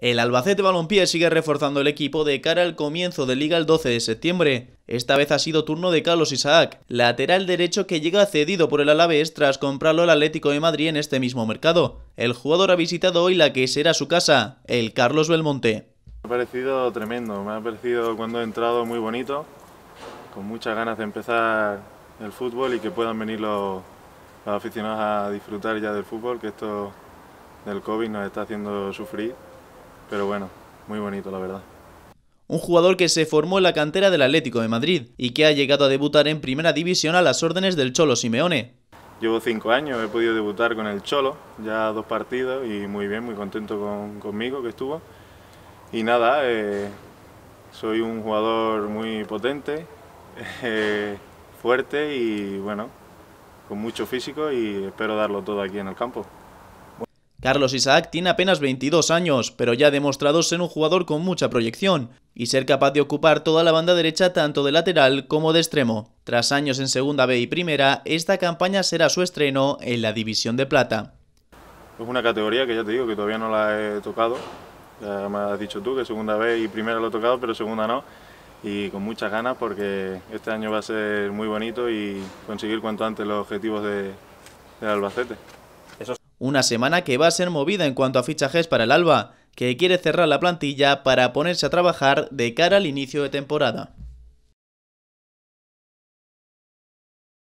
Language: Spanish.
El Albacete Balompié sigue reforzando el equipo de cara al comienzo de Liga el 12 de septiembre. Esta vez ha sido turno de Carlos Isaac, lateral derecho que llega cedido por el Alavés tras comprarlo al Atlético de Madrid en este mismo mercado. El jugador ha visitado hoy la que será su casa, el Carlos Belmonte. Me ha parecido tremendo, me ha parecido cuando he entrado muy bonito, con muchas ganas de empezar el fútbol y que puedan venir los aficionados a disfrutar ya del fútbol, que esto del COVID nos está haciendo sufrir. Pero bueno, muy bonito la verdad. Un jugador que se formó en la cantera del Atlético de Madrid y que ha llegado a debutar en Primera División a las órdenes del Cholo Simeone. Llevo cinco años, he podido debutar con el Cholo, ya dos partidos y muy bien, muy contento conmigo que estuvo. Y nada, eh, soy un jugador muy potente, eh, fuerte y bueno, con mucho físico y espero darlo todo aquí en el campo. Carlos Isaac tiene apenas 22 años, pero ya ha demostrado ser un jugador con mucha proyección y ser capaz de ocupar toda la banda derecha tanto de lateral como de extremo. Tras años en Segunda B y Primera, esta campaña será su estreno en la División de Plata. Es una categoría que ya te digo que todavía no la he tocado. me has dicho tú que Segunda B y Primera lo he tocado, pero Segunda no. Y con muchas ganas porque este año va a ser muy bonito y conseguir cuanto antes los objetivos de, del Albacete. Una semana que va a ser movida en cuanto a fichajes para el Alba, que quiere cerrar la plantilla para ponerse a trabajar de cara al inicio de temporada.